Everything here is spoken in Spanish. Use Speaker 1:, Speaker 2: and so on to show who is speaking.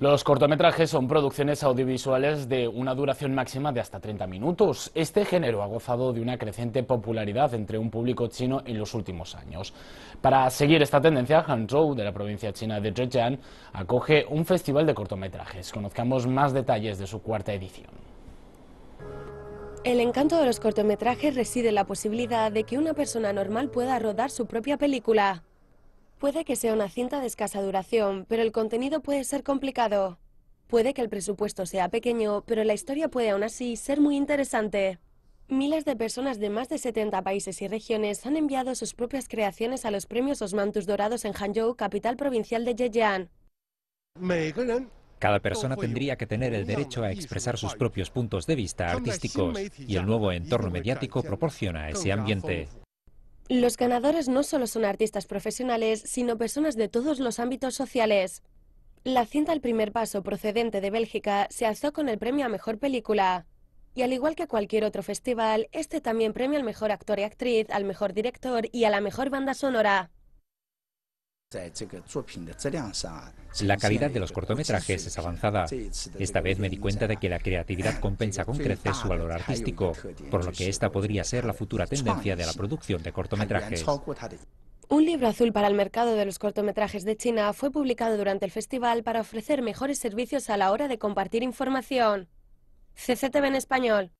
Speaker 1: Los cortometrajes son producciones audiovisuales de una duración máxima de hasta 30 minutos. Este género ha gozado de una creciente popularidad entre un público chino en los últimos años. Para seguir esta tendencia, Hangzhou, de la provincia china de Zhejiang, acoge un festival de cortometrajes. Conozcamos más detalles de su cuarta edición.
Speaker 2: El encanto de los cortometrajes reside en la posibilidad de que una persona normal pueda rodar su propia película. Puede que sea una cinta de escasa duración, pero el contenido puede ser complicado. Puede que el presupuesto sea pequeño, pero la historia puede aún así ser muy interesante. Miles de personas de más de 70 países y regiones han enviado sus propias creaciones a los premios Osmantus Dorados en Hangzhou, capital provincial de Zhejiang.
Speaker 3: Cada persona tendría que tener el derecho a expresar sus propios puntos de vista artísticos y el nuevo entorno mediático proporciona ese ambiente.
Speaker 2: Los ganadores no solo son artistas profesionales, sino personas de todos los ámbitos sociales. La cinta El primer paso, procedente de Bélgica, se alzó con el premio a Mejor Película. Y al igual que cualquier otro festival, este también premia al mejor actor y actriz, al mejor director y a la mejor banda sonora.
Speaker 3: La calidad de los cortometrajes es avanzada. Esta vez me di cuenta de que la creatividad compensa con creces su valor artístico, por lo que esta podría ser la futura tendencia de la producción de cortometrajes.
Speaker 2: Un libro azul para el mercado de los cortometrajes de China fue publicado durante el festival para ofrecer mejores
Speaker 1: servicios a la hora de compartir información. CCTV en español.